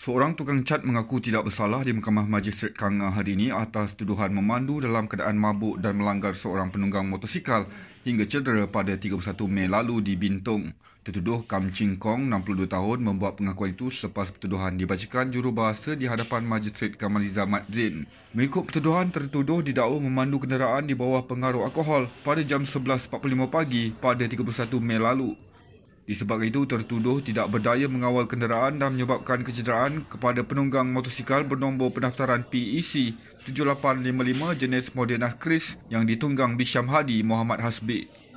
Seorang tukang cat mengaku tidak bersalah di Mahkamah Majistret Kanga hari ini atas tuduhan memandu dalam keadaan mabuk dan melanggar seorang penunggang motosikal hingga cedera pada 31 Mei lalu di Bintung. Tertuduh Kam Ching Kong, 62 tahun, membuat pengakuan itu selepas pertuduhan dibacakan jurubahasa di hadapan Majistret Kamaliza Madzin. Mengikut pertuduhan, tertuduh didakwa memandu kenderaan di bawah pengaruh alkohol pada jam 11.45 pagi pada 31 Mei lalu. Disebabkan itu tertuduh tidak berdaya mengawal kenderaan dan menyebabkan kecederaan kepada penunggang motosikal bernombor pendaftaran PEC 7855 jenis Modena Chris yang ditunggang Bisham Hadi Muhammad Hasbi.